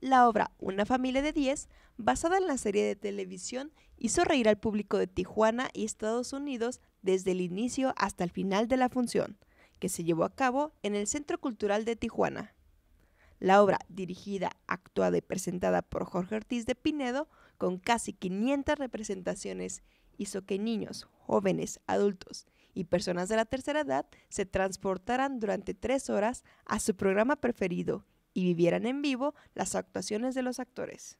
La obra Una familia de 10, basada en la serie de televisión, hizo reír al público de Tijuana y Estados Unidos desde el inicio hasta el final de la función, que se llevó a cabo en el Centro Cultural de Tijuana. La obra, dirigida, actuada y presentada por Jorge Ortiz de Pinedo, con casi 500 representaciones, hizo que niños, jóvenes, adultos y personas de la tercera edad se transportaran durante tres horas a su programa preferido y vivieran en vivo las actuaciones de los actores.